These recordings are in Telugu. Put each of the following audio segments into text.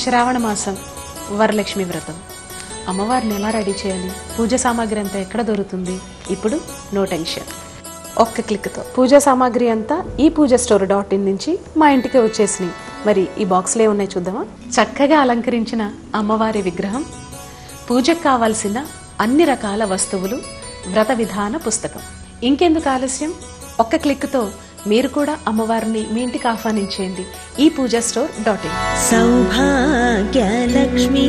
శ్రావణ మాసం వరలక్ష్మి వ్రతం అమ్మవారిని ఎలా రెడీ చేయాలి పూజ సామాగ్రి అంతా ఎక్కడ దొరుకుతుంది ఇప్పుడు నో టెన్షన్ ఒక్క క్లిక్తో పూజా సామాగ్రి అంతా ఈ పూజ స్టోర్ డాట్ ఇన్ నుంచి మా ఇంటికి వచ్చేసినాయి మరి ఈ బాక్స్లో ఉన్నాయి చూద్దామా చక్కగా అలంకరించిన అమ్మవారి విగ్రహం పూజకు కావాల్సిన అన్ని రకాల వస్తువులు వ్రత విధాన పుస్తకం ఇంకెందుకు ఆలస్యం ఒక్క క్లిక్తో మీరు కూడా అమ్మవారిని మీ ఇంటికి ఆహ్వానించేయండి ఈ పూజ స్టోర్ డాట్ ఇన్ సౌభాగ్య లక్ష్మీ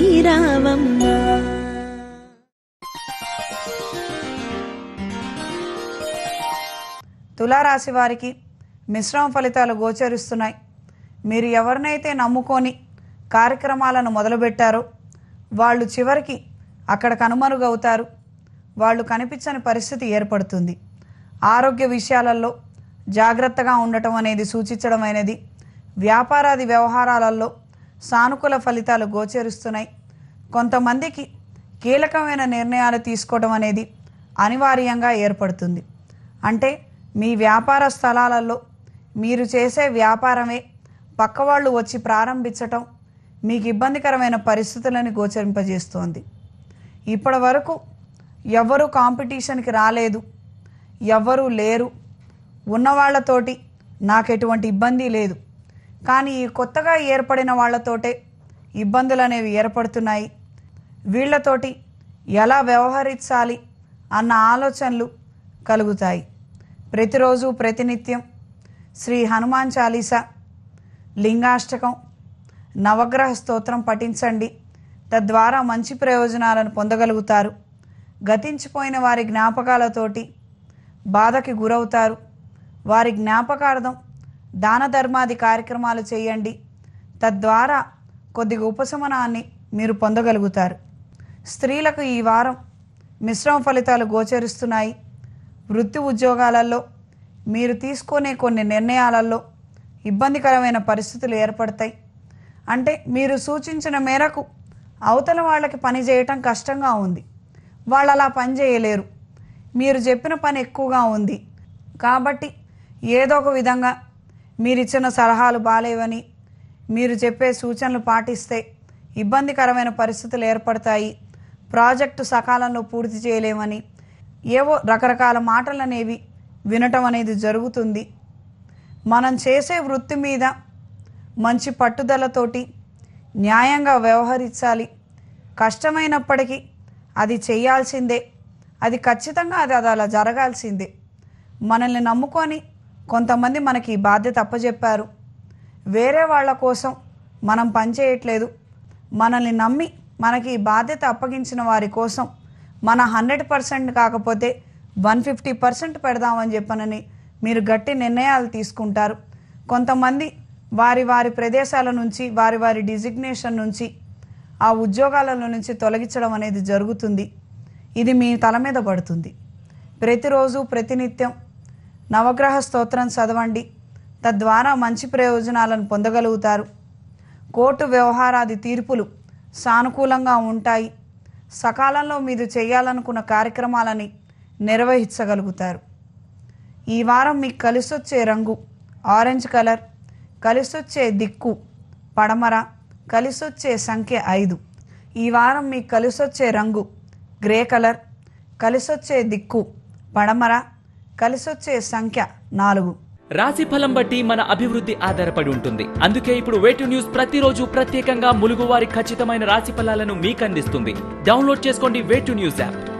తులారాశి వారికి మిశ్రమ ఫలితాలు గోచరిస్తున్నాయి మీరు ఎవరినైతే నమ్ముకొని కార్యక్రమాలను మొదలుపెట్టారో వాళ్ళు చివరికి అక్కడ కనుమరుగవుతారు వాళ్ళు కనిపించని పరిస్థితి ఏర్పడుతుంది ఆరోగ్య విషయాలలో జాగ్రత్తగా ఉండటం అనేది సూచించడం అనేది వ్యాపారాది వ్యవహారాలలో సానుకూల ఫలితాలు గోచరిస్తున్నాయి కొంతమందికి కీలకమైన నిర్ణయాలు తీసుకోవడం అనేది అనివార్యంగా ఏర్పడుతుంది అంటే మీ వ్యాపార స్థలాలలో మీరు చేసే వ్యాపారమే పక్కవాళ్ళు వచ్చి ప్రారంభించటం మీకు ఇబ్బందికరమైన పరిస్థితులను గోచరింపజేస్తోంది ఇప్పటి వరకు ఎవరు కాంపిటీషన్కి రాలేదు ఎవ్వరూ లేరు ఉన్నవాళ్లతోటి నాకు ఎటువంటి ఇబ్బంది లేదు కానీ ఈ కొత్తగా ఏర్పడిన వాళ్లతోటే ఇబ్బందులు అనేవి ఏర్పడుతున్నాయి వీళ్లతోటి ఎలా వ్యవహరించాలి అన్న ఆలోచనలు కలుగుతాయి ప్రతిరోజు ప్రతినిత్యం శ్రీ హనుమాన్ చాలీస లింగాష్టకం నవగ్రహ స్తోత్రం పఠించండి తద్వారా మంచి ప్రయోజనాలను పొందగలుగుతారు గతించిపోయిన వారి జ్ఞాపకాలతోటి బాధకి గురవుతారు వారి జ్ఞాపకార్థం దాన ధర్మాది కార్యక్రమాలు చేయండి తద్వారా కొద్దిగా ఉపశమనాన్ని మీరు పొందగలుగుతారు స్త్రీలకు ఈ వారం మిశ్రమ ఫలితాలు గోచరిస్తున్నాయి వృత్తి ఉద్యోగాలలో మీరు తీసుకునే కొన్ని నిర్ణయాలలో ఇబ్బందికరమైన పరిస్థితులు ఏర్పడతాయి అంటే మీరు సూచించిన మేరకు అవతల వాళ్ళకి పని చేయటం కష్టంగా ఉంది వాళ్ళు అలా పని చేయలేరు మీరు చెప్పిన పని ఎక్కువగా ఉంది కాబట్టి ఏదో ఒక విధంగా మీరు ఇచ్చిన సలహాలు బాగాలేవని మీరు చెప్పే సూచనలు పాటిస్తే ఇబ్బందికరమైన పరిస్థితులు ఏర్పడతాయి ప్రాజెక్టు సకాలంలో పూర్తి చేయలేమని ఏవో రకరకాల మాటలు అనేవి వినటం అనేది జరుగుతుంది మనం చేసే వృత్తి మీద మంచి పట్టుదలతోటి న్యాయంగా వ్యవహరించాలి కష్టమైనప్పటికీ అది చేయాల్సిందే అది ఖచ్చితంగా అది అది అలా జరగాల్సిందే మనల్ని నమ్ముకొని కొంతమంది మనకి బాధ్యత అప్పచెప్పారు వేరే వాళ్ళ కోసం మనం పనిచేయట్లేదు మనల్ని నమ్మి మనకి బాధ్యత అప్పగించిన వారి కోసం మన హండ్రెడ్ పర్సెంట్ కాకపోతే వన్ ఫిఫ్టీ పర్సెంట్ పెడదామని చెప్పనని మీరు గట్టి నిర్ణయాలు తీసుకుంటారు కొంతమంది వారి వారి ప్రదేశాల నుంచి వారి వారి డిజిగ్నేషన్ నుంచి ఆ ఉద్యోగాలలో నుంచి తొలగించడం అనేది జరుగుతుంది ఇది మీ తల మీద పడుతుంది ప్రతిరోజు ప్రతినిత్యం నవగ్రహ స్తోత్రం చదవండి తద్వారా మంచి ప్రయోజనాలను పొందగలుగుతారు కోర్టు వ్యవహారాది తీర్పులు సానుకూలంగా ఉంటాయి సకాలంలో మీరు చేయాలనుకున్న కార్యక్రమాలని నిర్వహించగలుగుతారు ఈ వారం మీకు కలిసొచ్చే రంగు ఆరెంజ్ కలర్ కలిసొచ్చే దిక్కు పడమర కలిసొచ్చే సంఖ్య ఐదు ఈ వారం మీకు కలిసొచ్చే రంగు గ్రే కలర్ కలిసొచ్చే దిక్కు పడమర కలిసొచ్చే సంఖ్య నాలుగు రాశి ఫలం బట్టి మన అభివృద్ధి ఆధారపడి ఉంటుంది అందుకే ఇప్పుడు వేటు న్యూస్ ప్రతిరోజు ప్రత్యేకంగా ములుగువారి ఖచ్చితమైన రాశి ఫలాలను మీకు అందిస్తుంది డౌన్లోడ్ చేసుకోండి వేటు న్యూస్ యాప్